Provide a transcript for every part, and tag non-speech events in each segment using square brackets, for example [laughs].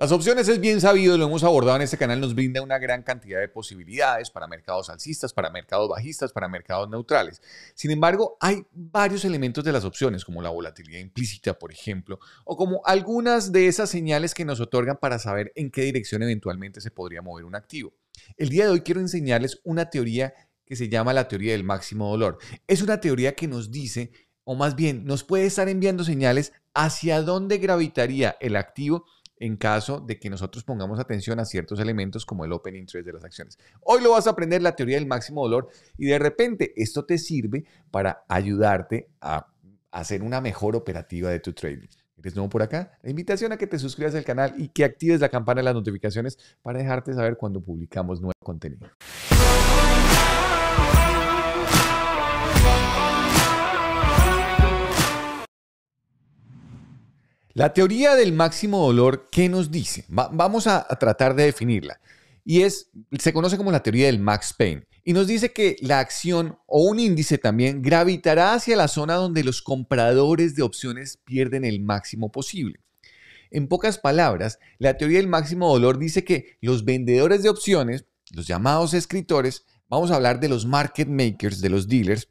Las opciones es bien sabido, lo hemos abordado en este canal, nos brinda una gran cantidad de posibilidades para mercados alcistas, para mercados bajistas, para mercados neutrales. Sin embargo, hay varios elementos de las opciones, como la volatilidad implícita, por ejemplo, o como algunas de esas señales que nos otorgan para saber en qué dirección eventualmente se podría mover un activo. El día de hoy quiero enseñarles una teoría que se llama la teoría del máximo dolor. Es una teoría que nos dice, o más bien, nos puede estar enviando señales hacia dónde gravitaría el activo en caso de que nosotros pongamos atención a ciertos elementos como el open interest de las acciones. Hoy lo vas a aprender la teoría del máximo dolor y de repente esto te sirve para ayudarte a hacer una mejor operativa de tu trading. ¿Eres nuevo por acá? La invitación a que te suscribas al canal y que actives la campana de las notificaciones para dejarte saber cuando publicamos nuevo contenido. La teoría del máximo dolor, ¿qué nos dice? vamos a, a, tratar de definirla. Y es, se conoce como la teoría del max pain. Y nos dice que la acción o un índice también gravitará hacia la zona donde los compradores de opciones pierden el máximo posible. En pocas palabras, la teoría del máximo dolor dice que los vendedores de opciones, los llamados escritores, vamos a hablar de los market makers, de los dealers,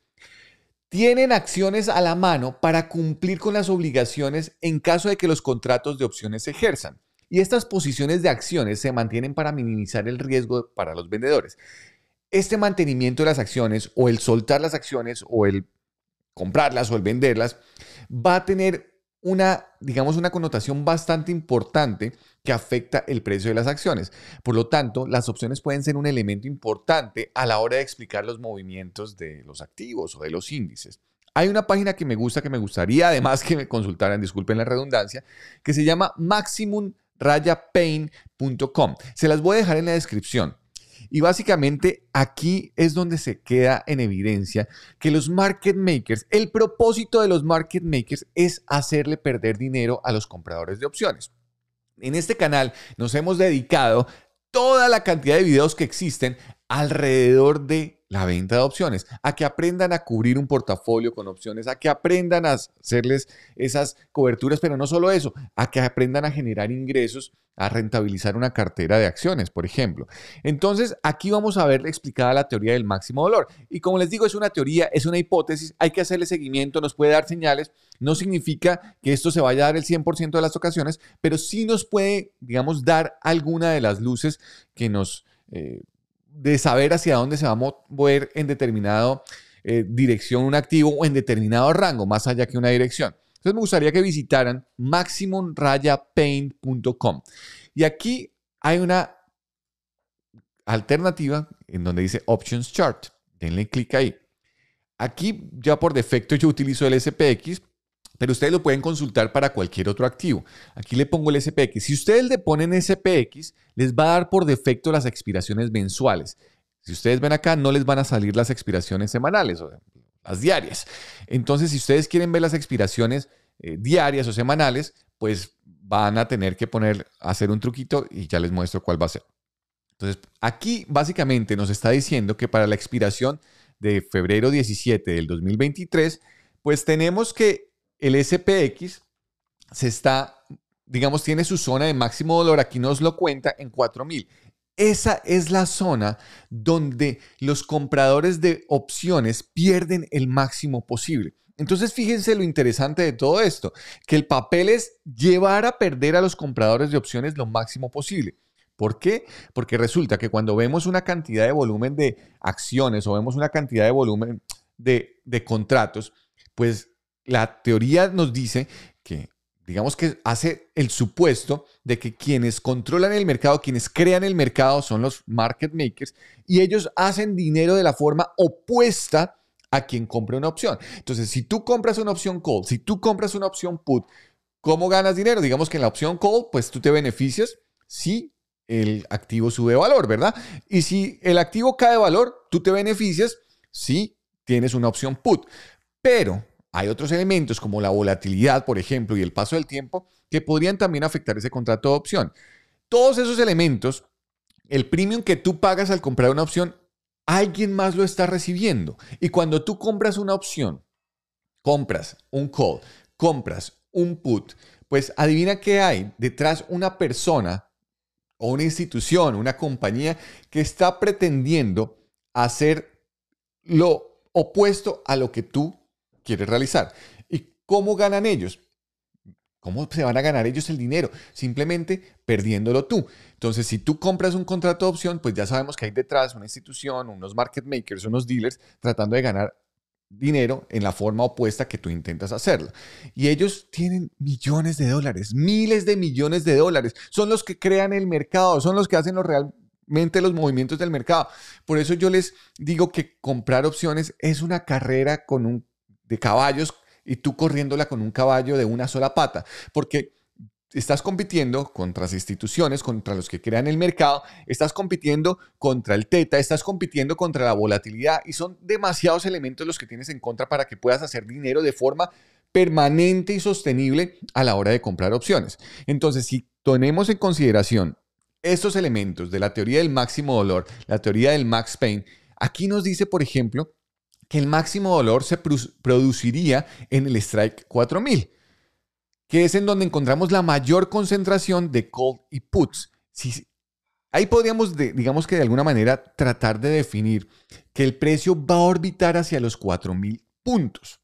tienen acciones a la mano para cumplir con las obligaciones en caso de que los contratos de opciones se ejerzan. Y estas posiciones de acciones se mantienen para minimizar el riesgo para los vendedores. Este mantenimiento de las acciones o el soltar las acciones o el comprarlas o el venderlas va a tener una, digamos, una connotación bastante importante que afecta el precio de las acciones. Por lo tanto, las opciones pueden ser un elemento importante a la hora de explicar los movimientos de los activos o de los índices. Hay una página que me gusta, que me gustaría además que me consultaran, disculpen la redundancia, que se llama maximum Se las voy a dejar en la descripción. Y básicamente aquí es donde se queda en evidencia que los market makers, el propósito de los market makers es hacerle perder dinero a los compradores de opciones. En este canal nos hemos dedicado toda la cantidad de videos que existen alrededor de la venta de opciones, a que aprendan a cubrir un portafolio con opciones, a que aprendan a hacerles esas coberturas, pero no solo eso, a que aprendan a generar ingresos, a rentabilizar una cartera de acciones, por ejemplo. Entonces, aquí vamos a ver explicada la teoría del máximo dolor. Y como les digo, es una teoría, es una hipótesis, hay que hacerle seguimiento, nos puede dar señales, no significa que esto se vaya a dar el 100% de las ocasiones, pero sí nos puede, digamos, dar alguna de las luces que nos... Eh, de saber hacia dónde se va a mover en determinado eh, dirección un activo o en determinado rango, más allá que una dirección. Entonces me gustaría que visitaran maximumrayapaint.com. Y aquí hay una alternativa en donde dice Options Chart. Denle clic ahí. Aquí ya por defecto yo utilizo el SPX, pero ustedes lo pueden consultar para cualquier otro activo. Aquí le pongo el SPX. Si ustedes le ponen SPX, les va a dar por defecto las expiraciones mensuales. Si ustedes ven acá, no les van a salir las expiraciones semanales o las diarias. Entonces, si ustedes quieren ver las expiraciones eh, diarias o semanales, pues van a tener que poner, hacer un truquito y ya les muestro cuál va a ser. Entonces, aquí básicamente nos está diciendo que para la expiración de febrero 17 del 2023, pues tenemos que el SPX se está, digamos, tiene su zona de máximo dolor, aquí nos lo cuenta, en 4000. Esa es la zona donde los compradores de opciones pierden el máximo posible. Entonces, fíjense lo interesante de todo esto, que el papel es llevar a perder a los compradores de opciones lo máximo posible. ¿Por qué? Porque resulta que cuando vemos una cantidad de volumen de acciones o vemos una cantidad de volumen de, de contratos, pues la teoría nos dice que, digamos que hace el supuesto de que quienes controlan el mercado, quienes crean el mercado son los market makers y ellos hacen dinero de la forma opuesta a quien compra una opción. Entonces, si tú compras una opción call, si tú compras una opción put, ¿cómo ganas dinero? Digamos que en la opción call, pues tú te beneficias si el activo sube valor, ¿verdad? Y si el activo cae valor, tú te beneficias si tienes una opción put. Pero hay otros elementos como la volatilidad, por ejemplo, y el paso del tiempo, que podrían también afectar ese contrato de opción. Todos esos elementos, el premium que tú pagas al comprar una opción, alguien más lo está recibiendo. Y cuando tú compras una opción, compras un call, compras un put, pues adivina qué hay detrás una persona o una institución, una compañía que está pretendiendo hacer lo opuesto a lo que tú quiere realizar. ¿Y cómo ganan ellos? ¿Cómo se van a ganar ellos el dinero? Simplemente perdiéndolo tú. Entonces, si tú compras un contrato de opción, pues ya sabemos que hay detrás una institución, unos market makers, unos dealers tratando de ganar dinero en la forma opuesta que tú intentas hacerlo. Y ellos tienen millones de dólares, miles de millones de dólares. Son los que crean el mercado, son los que hacen realmente los movimientos del mercado. Por eso yo les digo que comprar opciones es una carrera con un de caballos y tú corriéndola con un caballo de una sola pata, porque estás compitiendo contra las instituciones, contra los que crean el mercado, estás compitiendo contra el teta, estás compitiendo contra la volatilidad y son demasiados elementos los que tienes en contra para que puedas hacer dinero de forma permanente y sostenible a la hora de comprar opciones. Entonces, si tenemos en consideración estos elementos de la teoría del máximo dolor, la teoría del max pain, aquí nos dice, por ejemplo, que el máximo dolor se produciría en el Strike 4000, que es en donde encontramos la mayor concentración de call y puts. ahí podríamos, digamos que de alguna manera, tratar de definir que el precio va a orbitar hacia los 4000 puntos.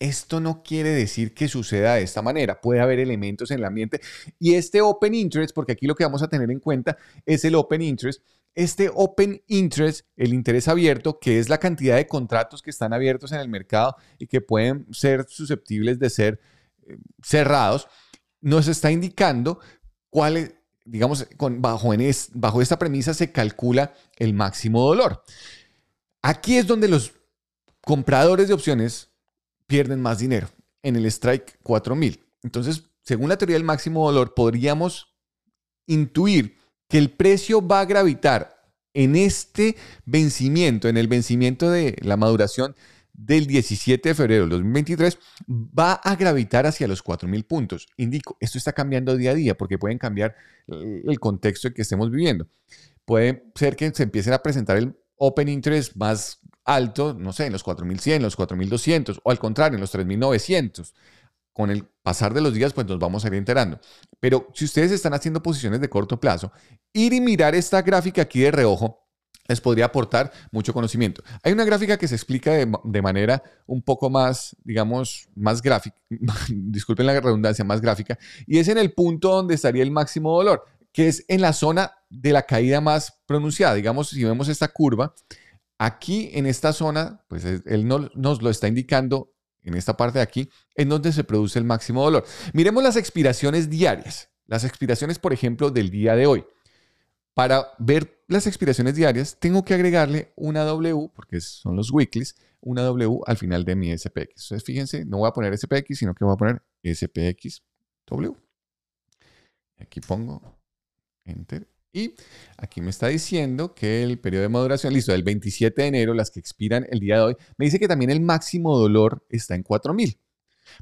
Esto no quiere decir que suceda de esta manera. Puede haber elementos en el ambiente. Y este Open Interest, porque aquí lo que vamos a tener en cuenta es el Open Interest, este open interest, el interés abierto, que es la cantidad de contratos que están abiertos en el mercado y que pueden ser susceptibles de ser eh, cerrados, nos está indicando cuál es, digamos, con, bajo, bajo esta premisa se calcula el máximo dolor. Aquí es donde los compradores de opciones pierden más dinero, en el strike 4000. Entonces, según la teoría del máximo dolor, podríamos intuir que el precio va a gravitar en este vencimiento, en el vencimiento de la maduración del 17 de febrero del 2023, va a gravitar hacia los 4.000 puntos. Indico, esto está cambiando día a día porque pueden cambiar el contexto en que estemos viviendo. Puede ser que se empiecen a presentar el open interest más alto, no sé, en los 4.100, los 4.200 o al contrario, en los 3.900 con el pasar de los días, pues nos vamos a ir enterando. Pero si ustedes están haciendo posiciones de corto plazo, ir y mirar esta gráfica aquí de reojo les podría aportar mucho conocimiento. Hay una gráfica que se explica de, manera un poco más, digamos, más gráfica, [laughs] disculpen la redundancia, más gráfica, y es en el punto donde estaría el máximo dolor, que es en la zona de la caída más pronunciada. Digamos, si vemos esta curva, aquí en esta zona, pues él no, nos lo está indicando en esta parte de aquí, en donde se produce el máximo dolor. Miremos las expiraciones diarias. Las expiraciones, por ejemplo, del día de hoy. Para ver las expiraciones diarias, tengo que agregarle una W, porque son los weeklies, una W al final de mi SPX. Entonces, fíjense, no voy a poner SPX, sino que voy a poner SPX W. Aquí pongo Enter y aquí me está diciendo que el periodo de maduración, listo, del 27 de enero, las que expiran el día de hoy, me dice que también el máximo dolor está en 4000.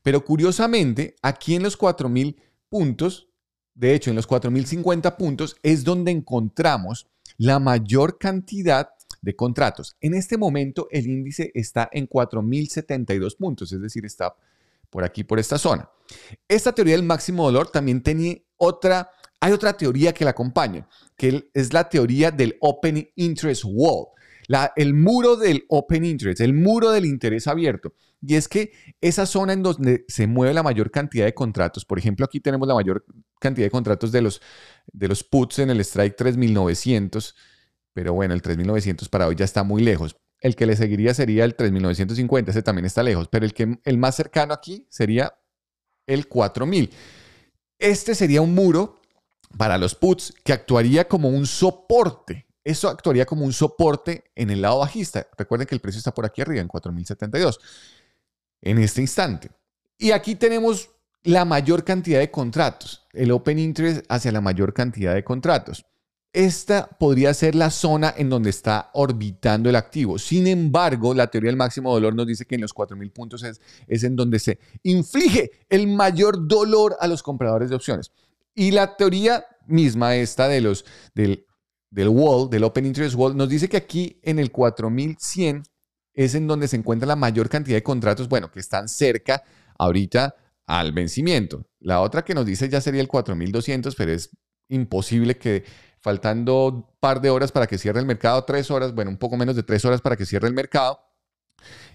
Pero curiosamente, aquí en los 4000 puntos, de hecho en los 4050 puntos, es donde encontramos la mayor cantidad de contratos. En este momento, el índice está en 4072 puntos, es decir, está por aquí, por esta zona. Esta teoría del máximo dolor también tenía otra hay otra teoría que la acompaña, que es la teoría del Open Interest Wall, la, el muro del Open Interest, el muro del interés abierto. Y es que esa zona en donde se mueve la mayor cantidad de contratos, por ejemplo, aquí tenemos la mayor cantidad de contratos de los, de los puts en el strike 3900, pero bueno, el 3900 para hoy ya está muy lejos. El que le seguiría sería el 3950, ese también está lejos, pero el, que, el más cercano aquí sería el 4000. Este sería un muro para los puts que actuaría como un soporte. Eso actuaría como un soporte en el lado bajista. Recuerden que el precio está por aquí arriba, en 4072, en este instante. Y aquí tenemos la mayor cantidad de contratos, el open interest hacia la mayor cantidad de contratos. Esta podría ser la zona en donde está orbitando el activo. Sin embargo, la teoría del máximo dolor nos dice que en los 4.000 puntos es, es en donde se inflige el mayor dolor a los compradores de opciones. Y la teoría misma esta de los, del, wall, del Open Interest Wall, nos dice que aquí en el 4100 es en donde se encuentra la mayor cantidad de contratos, bueno, que están cerca ahorita al vencimiento. La otra que nos dice ya sería el 4200, pero es imposible que faltando un par de horas para que cierre el mercado, tres horas, bueno, un poco menos de tres horas para que cierre el mercado,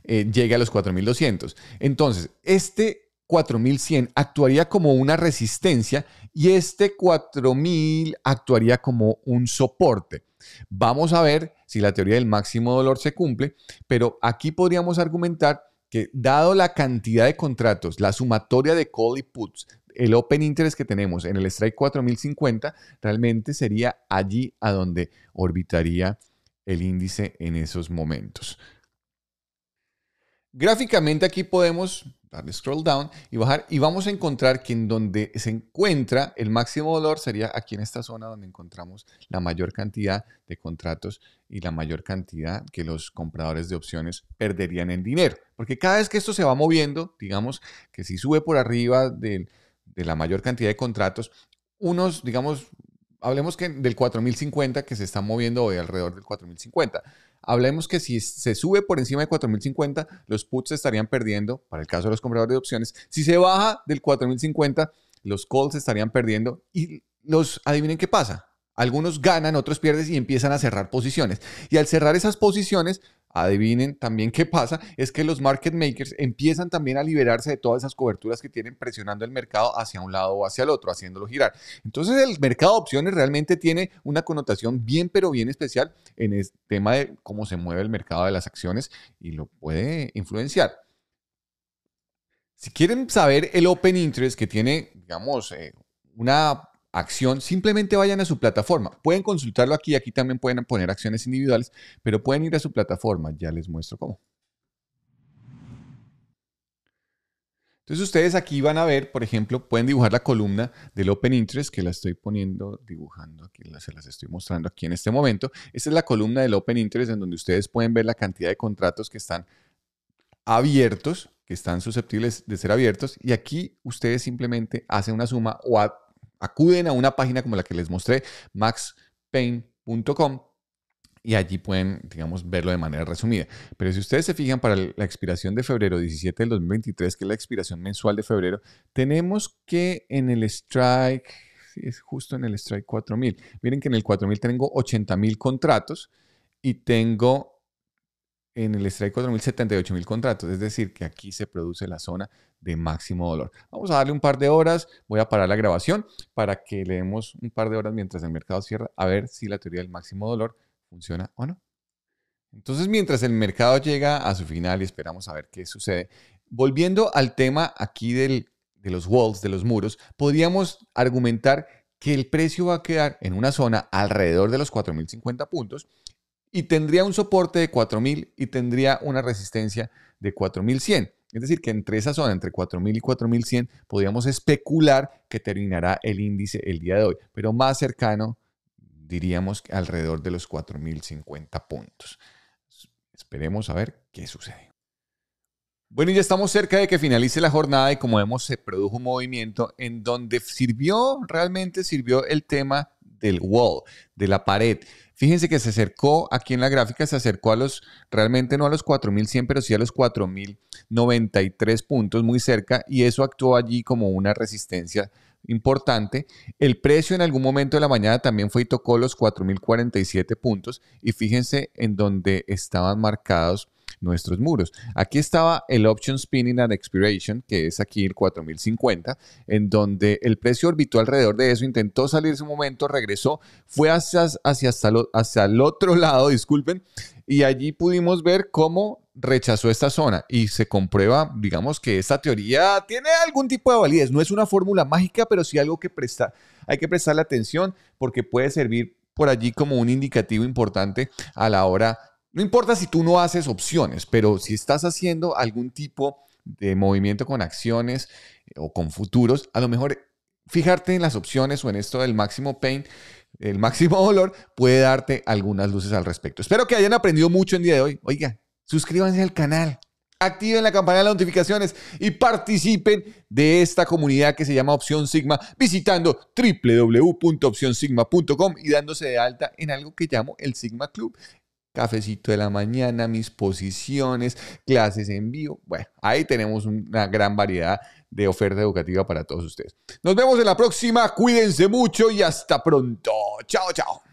eh, llegue a los 4.200. Entonces, este 4100 actuaría como una resistencia y este 4000 actuaría como un soporte. Vamos a ver si la teoría del máximo dolor se cumple, pero aquí podríamos argumentar que dado la cantidad de contratos, la sumatoria de call y puts, el open interest que tenemos en el strike 4050, realmente sería allí a donde orbitaría el índice en esos momentos. Gráficamente aquí podemos darle scroll down y bajar y vamos a encontrar que en donde se encuentra el máximo dolor sería aquí en esta zona donde encontramos la mayor cantidad de contratos y la mayor cantidad que los compradores de opciones perderían en dinero. Porque cada vez que esto se va moviendo, digamos que si sube por arriba de, la mayor cantidad de contratos, unos, digamos, hablemos que del 4050 que se está moviendo hoy alrededor del 4050 Hablemos que si se sube por encima de 4050, los puts estarían perdiendo, para el caso de los compradores de opciones. Si se baja del 4050, los calls estarían perdiendo. Y los, adivinen qué pasa. Algunos ganan, otros pierden y empiezan a cerrar posiciones. Y al cerrar esas posiciones, Adivinen también qué pasa, es que los market makers empiezan también a liberarse de todas esas coberturas que tienen presionando el mercado hacia un lado o hacia el otro, haciéndolo girar. Entonces el mercado de opciones realmente tiene una connotación bien pero bien especial en el tema de cómo se mueve el mercado de las acciones y lo puede influenciar. Si quieren saber el open interest que tiene, digamos, eh, una acción, simplemente vayan a su plataforma. Pueden consultarlo aquí, aquí también pueden poner acciones individuales, pero pueden ir a su plataforma, ya les muestro cómo. Entonces ustedes aquí van a ver, por ejemplo, pueden dibujar la columna del Open Interest, que la estoy poniendo, dibujando aquí, se las estoy mostrando aquí en este momento. Esta es la columna del Open Interest en donde ustedes pueden ver la cantidad de contratos que están abiertos, que están susceptibles de ser abiertos, y aquí ustedes simplemente hacen una suma o, acuden a una página como la que les mostré, maxpain.com, y allí pueden, digamos, verlo de manera resumida. Pero si ustedes se fijan para la expiración de febrero 17 del 2023, que es la expiración mensual de febrero, tenemos que en el strike, si es justo en el strike 4000, miren que en el 4000 tengo 80.000 mil contratos y tengo en el strike 4.078 mil contratos, es decir, que aquí se produce la zona de máximo dolor. Vamos a darle un par de horas, voy a parar la grabación para que le demos un par de horas mientras el mercado cierra a ver si la teoría del máximo dolor funciona o no. Entonces, mientras el mercado llega a su final y esperamos a ver qué sucede, volviendo al tema aquí del, de los walls, de los muros, podríamos argumentar que el precio va a quedar en una zona alrededor de los 4.050 puntos y tendría un soporte de 4000 y tendría una resistencia de 4100. Es decir, que entre esa zona, entre 4000 y 4100, podríamos especular que terminará el índice el día de hoy, pero más cercano, diríamos, alrededor de los 4050 puntos. Esperemos a ver qué sucede. Bueno, ya estamos cerca de que finalice la jornada y como vemos se produjo un movimiento en donde sirvió, realmente sirvió el tema del wall, de la pared. Fíjense que se acercó aquí en la gráfica, se acercó a los, realmente no a los 4.100, pero sí a los 4.093 puntos, muy cerca, y eso actuó allí como una resistencia importante. El precio en algún momento de la mañana también fue y tocó los 4.047 puntos, y fíjense en donde estaban marcados nuestros muros. Aquí estaba el Option Spinning and Expiration, que es aquí el 4050, en donde el precio orbitó alrededor de eso, intentó salir un momento, regresó, fue hacia, hacia, hacia el otro lado, disculpen, y allí pudimos ver cómo rechazó esta zona y se comprueba, digamos, que esta teoría tiene algún tipo de validez. No es una fórmula mágica, pero sí algo que presta, hay que prestarle atención porque puede servir por allí como un indicativo importante a la hora no importa si tú no haces opciones, pero si estás haciendo algún tipo de movimiento con acciones eh, o con futuros, a lo mejor fijarte en las opciones o en esto del máximo pain, el máximo [laughs] dolor, puede darte algunas luces al respecto. Espero que hayan aprendido mucho en día de hoy. Oiga, suscríbanse al canal, activen la campana de las notificaciones y participen de esta comunidad que se llama Opción Sigma visitando www.opcionsigma.com y dándose de alta en algo que llamo el Sigma Club cafecito de la mañana, mis posiciones, clases en vivo. Bueno, ahí tenemos una gran variedad de oferta educativa para todos ustedes. Nos vemos en la próxima, cuídense mucho y hasta pronto. Chao, chao.